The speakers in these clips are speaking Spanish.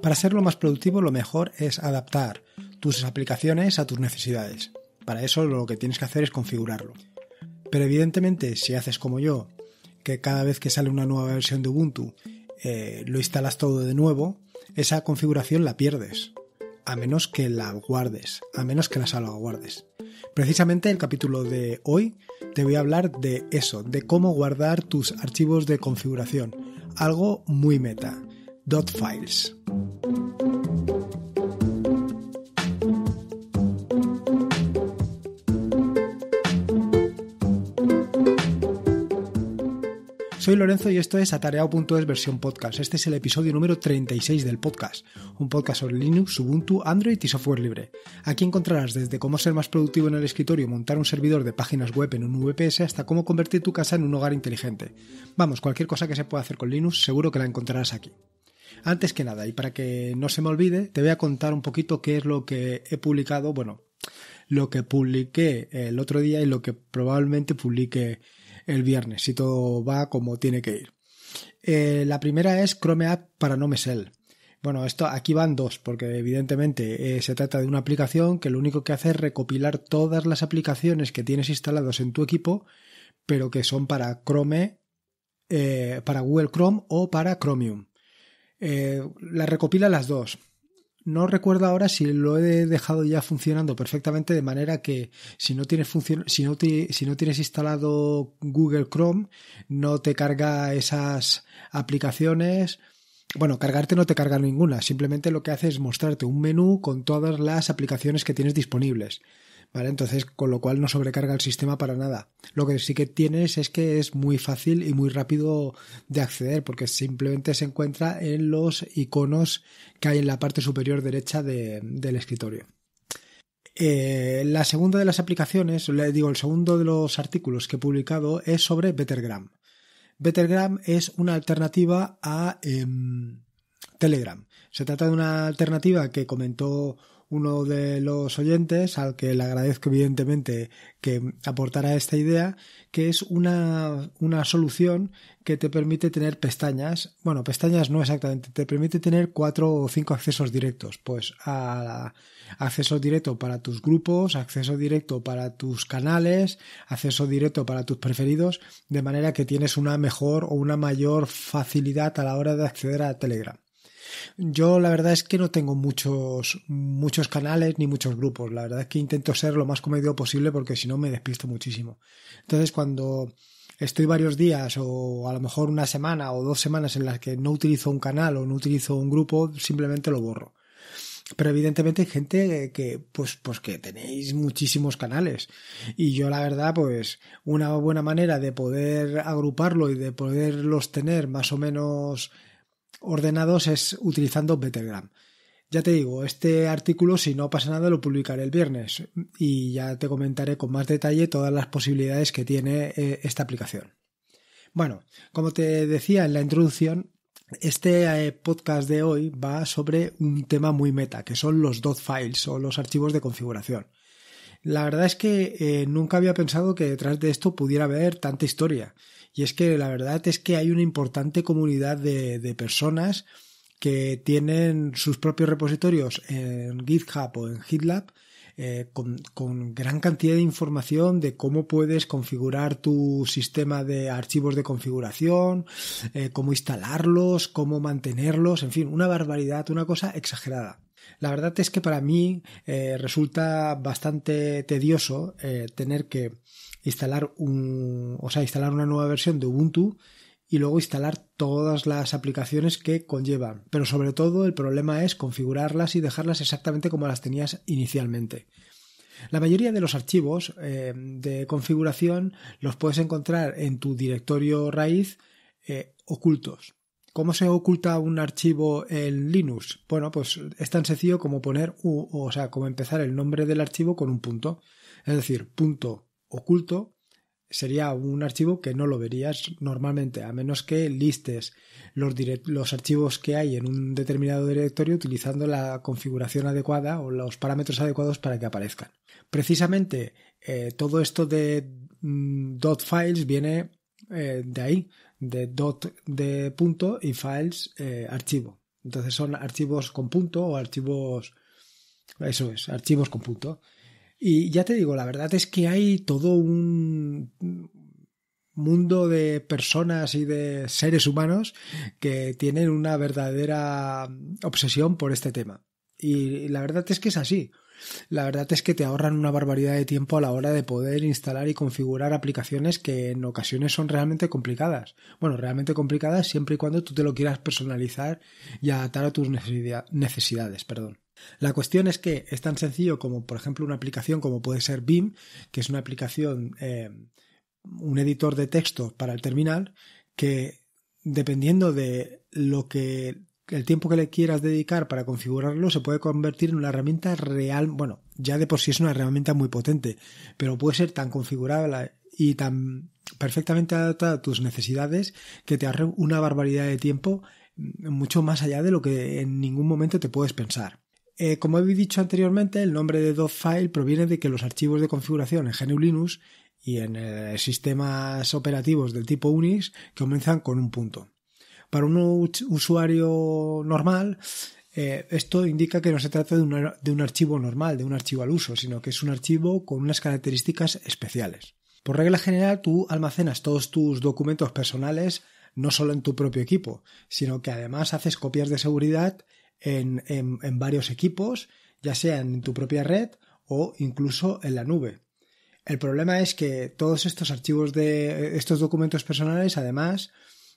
Para ser lo más productivo, lo mejor es adaptar tus aplicaciones a tus necesidades. Para eso lo que tienes que hacer es configurarlo. Pero evidentemente, si haces como yo, que cada vez que sale una nueva versión de Ubuntu eh, lo instalas todo de nuevo, esa configuración la pierdes, a menos que la guardes, a menos que la salvaguardes. Precisamente el capítulo de hoy te voy a hablar de eso, de cómo guardar tus archivos de configuración, algo muy meta. .files. Soy Lorenzo y esto es atareado.es versión podcast. Este es el episodio número 36 del podcast, un podcast sobre Linux, Ubuntu, Android y software libre. Aquí encontrarás desde cómo ser más productivo en el escritorio, montar un servidor de páginas web en un VPS hasta cómo convertir tu casa en un hogar inteligente. Vamos, cualquier cosa que se pueda hacer con Linux seguro que la encontrarás aquí. Antes que nada, y para que no se me olvide, te voy a contar un poquito qué es lo que he publicado, bueno, lo que publiqué el otro día y lo que probablemente publique el viernes, si todo va como tiene que ir. Eh, la primera es Chrome App para no mesel. Bueno, esto aquí van dos, porque evidentemente eh, se trata de una aplicación que lo único que hace es recopilar todas las aplicaciones que tienes instaladas en tu equipo, pero que son para Chrome, eh, para Google Chrome o para Chromium. Eh, la recopila las dos. No recuerdo ahora si lo he dejado ya funcionando perfectamente, de manera que si no tienes, si no tienes instalado Google Chrome, no te carga esas aplicaciones. Bueno, cargarte no te carga ninguna, simplemente lo que hace es mostrarte un menú con todas las aplicaciones que tienes disponibles. Entonces, con lo cual no sobrecarga el sistema para nada. Lo que sí que tienes es que es muy fácil y muy rápido de acceder, porque simplemente se encuentra en los iconos que hay en la parte superior derecha del escritorio. Eh, la segunda de las aplicaciones, le digo, el segundo de los artículos que he publicado es sobre Bettergram. Bettergram es una alternativa a em, Telegram. Se trata de una alternativa que comentó uno de los oyentes, al que le agradezco evidentemente que aportara esta idea, que es una, una solución que te permite tener pestañas, bueno, pestañas no exactamente, te permite tener cuatro o cinco accesos directos, pues a, acceso directo para tus grupos, acceso directo para tus canales, acceso directo para tus preferidos, de manera que tienes una mejor o una mayor facilidad a la hora de acceder a Telegram. Yo la verdad es que no tengo muchos, muchos canales ni muchos grupos. La verdad es que intento ser lo más comedido posible porque si no me despisto muchísimo. Entonces cuando estoy varios días o a lo mejor una semana o dos semanas en las que no utilizo un canal o no utilizo un grupo, simplemente lo borro. Pero evidentemente hay gente que, pues, pues que tenéis muchísimos canales. Y yo la verdad, pues, una buena manera de poder agruparlo y de poderlos tener más o menos ordenados es utilizando Bettergram. Ya te digo, este artículo, si no pasa nada, lo publicaré el viernes y ya te comentaré con más detalle todas las posibilidades que tiene eh, esta aplicación. Bueno, como te decía en la introducción, este eh, podcast de hoy va sobre un tema muy meta, que son los files o los archivos de configuración. La verdad es que eh, nunca había pensado que detrás de esto pudiera haber tanta historia. Y es que la verdad es que hay una importante comunidad de, personas que tienen sus propios repositorios en GitHub o en GitLab eh, con, gran cantidad de información de cómo puedes configurar tu sistema de archivos de configuración, eh, cómo instalarlos, cómo mantenerlos, en fin, una barbaridad, una cosa exagerada. La verdad es que para mí eh, resulta bastante tedioso tener que instalar un, instalar una nueva versión de Ubuntu y luego instalar todas las aplicaciones que conllevan. Pero sobre todo el problema es configurarlas y dejarlas exactamente como las tenías inicialmente. La mayoría de los archivos eh, de configuración los puedes encontrar en tu directorio raíz eh, ocultos. ¿Cómo se oculta un archivo en Linux? Bueno, pues es tan sencillo como poner, o sea, como empezar el nombre del archivo con un punto. Es decir, punto oculto sería un archivo que no lo verías normalmente, a menos que listes los, los, archivos que hay en un determinado directorio utilizando la configuración adecuada o los parámetros adecuados para que aparezcan. Precisamente eh, todo esto de mm, .files viene eh, de ahí, de dot de punto y files eh, archivo. Entonces son archivos con punto o archivos... Eso es, archivos con punto. Y ya te digo, la verdad es que hay todo un mundo de personas y de seres humanos que tienen una verdadera obsesión por este tema. Y la verdad es que es así. La verdad es que te ahorran una barbaridad de tiempo a la hora de poder instalar y configurar aplicaciones que en ocasiones son realmente complicadas. Bueno, realmente complicadas siempre y cuando tú te lo quieras personalizar y adaptar a tus necesidades, perdón. La cuestión es que es tan sencillo como, por ejemplo, una aplicación como puede ser BIM, que es una aplicación, eh, un editor de texto para el terminal, que dependiendo de lo que el tiempo que le quieras dedicar para configurarlo se puede convertir en una herramienta real, bueno, ya de por sí es una herramienta muy potente, pero puede ser tan configurable y tan perfectamente adaptada a tus necesidades que te ahorre una barbaridad de tiempo mm, mucho más allá de lo que en ningún momento te puedes pensar. Eh, como he dicho anteriormente, el nombre de .file proviene de que los archivos de configuración en GNU Linux y en eh, sistemas operativos del tipo Unix comienzan con un punto. Para un usuario normal, eh, esto indica que no se trata de, de, un archivo normal, de un archivo al uso, sino que es un archivo con unas características especiales. Por regla general, tú almacenas todos tus documentos personales no solo en tu propio equipo, sino que además haces copias de seguridad en, en, varios equipos, ya sean en tu propia red o incluso en la nube. El problema es que todos estos archivos de estos documentos personales, además,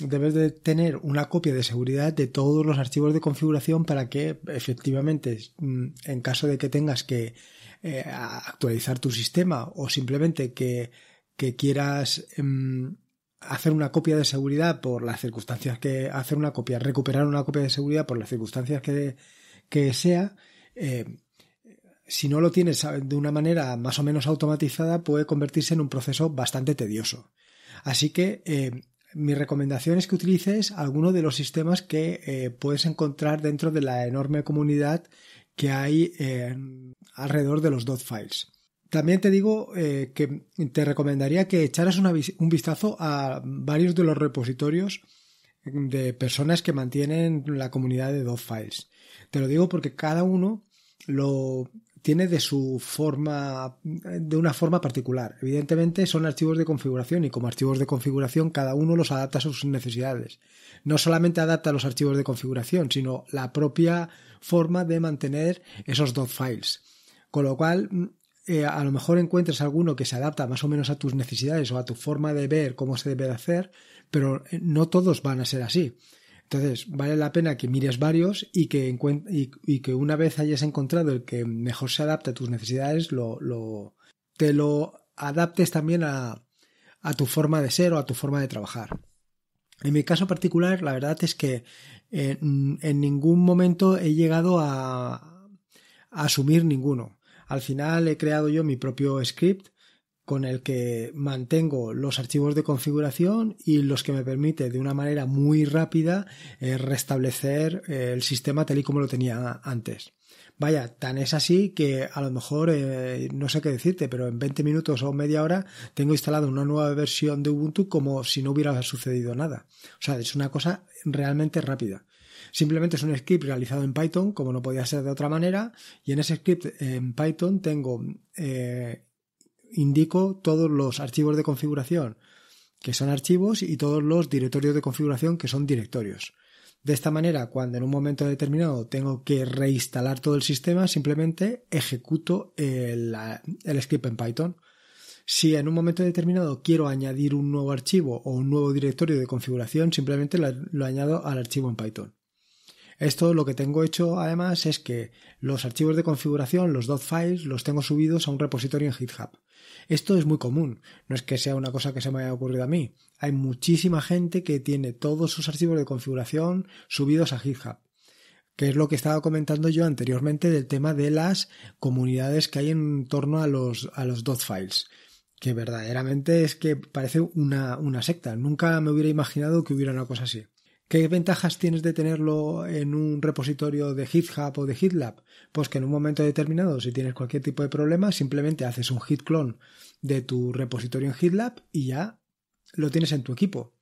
debes de tener una copia de seguridad de todos los archivos de configuración para que efectivamente, mm, en caso de que tengas que eh, actualizar tu sistema o simplemente que, que quieras... Mm, hacer una copia de seguridad por las circunstancias que hacer una copia, recuperar una copia de seguridad por las circunstancias que, sea, eh, si no lo tienes eh, de una manera más o menos automatizada, puede convertirse en un proceso bastante tedioso. Así que eh, mi recomendación es que utilices alguno de los sistemas que puedes encontrar dentro de la enorme comunidad que hay alrededor de los dot files. También te digo eh, que te recomendaría que echaras un vistazo a varios de los repositorios de personas que mantienen la comunidad de .files. Te lo digo porque cada uno lo tiene de su forma, de una forma particular. Evidentemente son archivos de configuración y como archivos de configuración cada uno los adapta a sus necesidades. No solamente adapta los archivos de configuración, sino la propia forma de mantener esos dos files. Con lo cual eh, a lo mejor encuentres alguno que se adapta más o menos a tus necesidades o a tu forma de ver cómo se debe de hacer, pero eh, no todos van a ser así. Entonces, vale la pena que mires varios y que, que una vez hayas encontrado el que mejor se adapta a tus necesidades, lo, te lo adaptes también a, tu forma de ser o a tu forma de trabajar. En mi caso particular, la verdad es que en, eh, en ningún momento he llegado a asumir ninguno. Al final he creado yo mi propio script con el que mantengo los archivos de configuración y los que me permite de una manera muy rápida eh, restablecer eh, el sistema tal y como lo tenía antes. Vaya, tan es así que a lo mejor eh, no sé qué decirte, pero en 20 minutos o media hora tengo instalado una nueva versión de Ubuntu como si no hubiera sucedido nada. O sea, es una cosa realmente rápida. Simplemente es un script realizado en Python, como no podía ser de otra manera, y en ese script en Python tengo, eh, indico todos los archivos de configuración, que son archivos, y todos los directorios de configuración, que son directorios. De esta manera, cuando en un momento determinado tengo que reinstalar todo el sistema, simplemente ejecuto el script en Python. Si en un momento determinado quiero añadir un nuevo archivo o un nuevo directorio de configuración, simplemente lo, añado al archivo en Python. Esto lo que tengo hecho además es que los archivos de configuración, los .dot files, los tengo subidos a un repositorio en GitHub. Esto es muy común, no es que sea una cosa que se me haya ocurrido a mí. Hay muchísima gente que tiene todos sus archivos de configuración subidos a GitHub que es lo que estaba comentando yo anteriormente del tema de las comunidades que hay en torno a los, a los dot files que verdaderamente es que parece una, una secta. Nunca me hubiera imaginado que hubiera una cosa así. ¿Qué ventajas tienes de tenerlo en un repositorio de GitHub o de GitLab? Pues que en un momento determinado, si tienes cualquier tipo de problema, simplemente haces un git clone de tu repositorio en GitLab y ya lo tienes en tu equipo.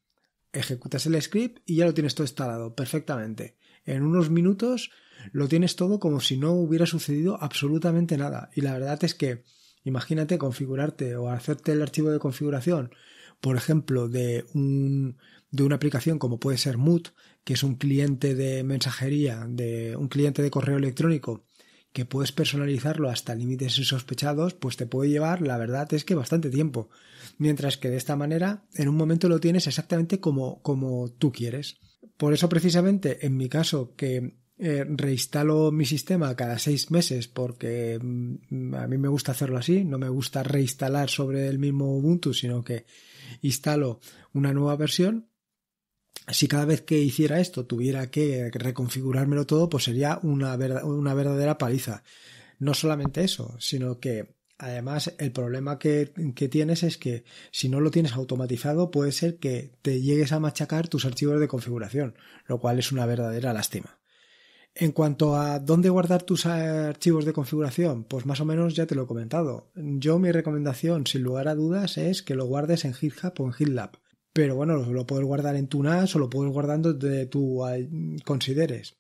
Ejecutas el script y ya lo tienes todo instalado perfectamente. En unos minutos lo tienes todo como si no hubiera sucedido absolutamente nada. Y la verdad es que, imagínate configurarte o hacerte el archivo de configuración por ejemplo, de, un, de una aplicación como puede ser Mood, que es un cliente de mensajería, de un cliente de correo electrónico, que puedes personalizarlo hasta límites insospechados, pues te puede llevar, la verdad es que bastante tiempo. Mientras que de esta manera, en un momento lo tienes exactamente como, como tú quieres. Por eso precisamente en mi caso, que eh, reinstalo mi sistema cada seis meses porque mm, a mí me gusta hacerlo así, no me gusta reinstalar sobre el mismo Ubuntu, sino que instalo una nueva versión. Si cada vez que hiciera esto tuviera que reconfigurármelo todo, pues sería una, una verdadera paliza. No solamente eso, sino que Además, el problema que, tienes es que si no lo tienes automatizado, puede ser que te llegues a machacar tus archivos de configuración, lo cual es una verdadera lástima. En cuanto a dónde guardar tus archivos de configuración, pues más o menos ya te lo he comentado. Yo mi recomendación, sin lugar a dudas, es que lo guardes en GitHub o en GitLab. Pero bueno, lo puedes guardar en tu NAS o lo puedes guardar donde tú consideres.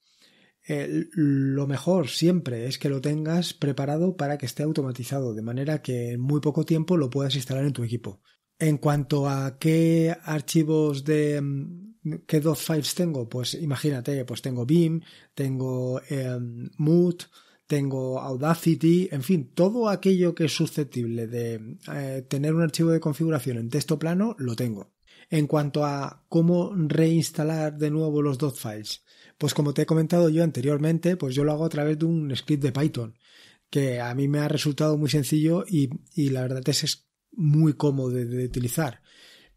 Eh, lo mejor siempre es que lo tengas preparado para que esté automatizado, de manera que en muy poco tiempo lo puedas instalar en tu equipo. En cuanto a qué archivos de ¿Qué dos files tengo? Pues imagínate, pues tengo BIM, tengo MUT, em, Mood, tengo Audacity, en fin, todo aquello que es susceptible de eh, tener un archivo de configuración en texto plano, lo tengo. En cuanto a cómo reinstalar de nuevo los dos files, pues como te he comentado yo anteriormente, pues yo lo hago a través de un script de Python, que a mí me ha resultado muy sencillo y, la verdad es, es muy cómodo de utilizar.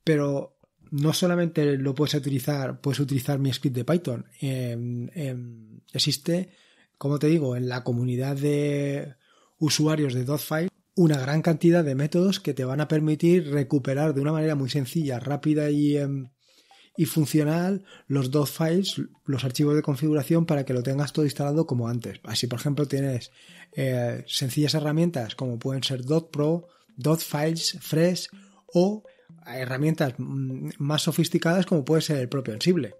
Pero no solamente lo puedes utilizar, puedes utilizar mi script de Python. Em, em, existe, como te digo, en la comunidad de usuarios de .files una gran cantidad de métodos que te van a permitir recuperar de una manera muy sencilla, rápida y, em, funcional los files, los archivos de configuración para que lo tengas todo instalado como antes. Así, por ejemplo, tienes eh, sencillas herramientas como pueden ser .pro, .files, .fresh o herramientas mm, más sofisticadas como puede ser el propio Ansible.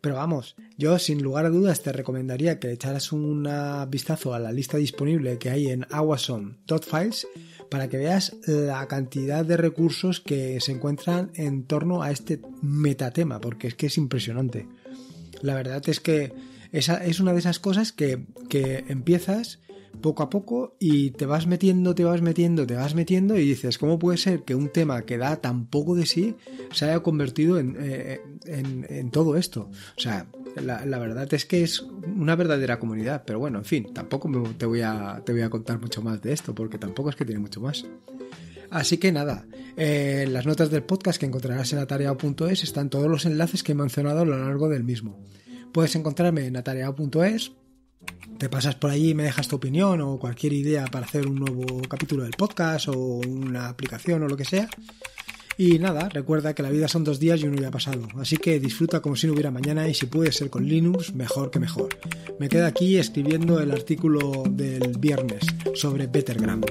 Pero vamos, yo sin lugar a dudas te recomendaría que echaras un vistazo a la lista disponible que hay en files para que veas la cantidad de recursos que se encuentran en torno a este metatema, porque es que es impresionante. La verdad es que esa es una de esas cosas que, que empiezas poco a poco y te vas metiendo, te vas metiendo, te vas metiendo y dices, ¿cómo puede ser que un tema que da tan poco de sí se haya convertido en, eh, eh, todo esto? O sea, la, verdad es que es una verdadera comunidad, pero bueno, en fin, tampoco te, voy a, te voy a contar mucho más de esto porque tampoco es que tiene mucho más. Así que nada, eh, las notas del podcast que encontrarás en atareado.es están todos los enlaces que he mencionado a lo largo del mismo. Puedes encontrarme en atareado.es te pasas por allí y me dejas tu opinión o cualquier idea para hacer un nuevo capítulo del podcast o una aplicación o lo que sea. Y nada, recuerda que la vida son dos días y uno ya ha pasado, así que disfruta como si no hubiera mañana y si puede ser con Linux, mejor que mejor. Me quedo aquí escribiendo el artículo del viernes sobre Bettergram.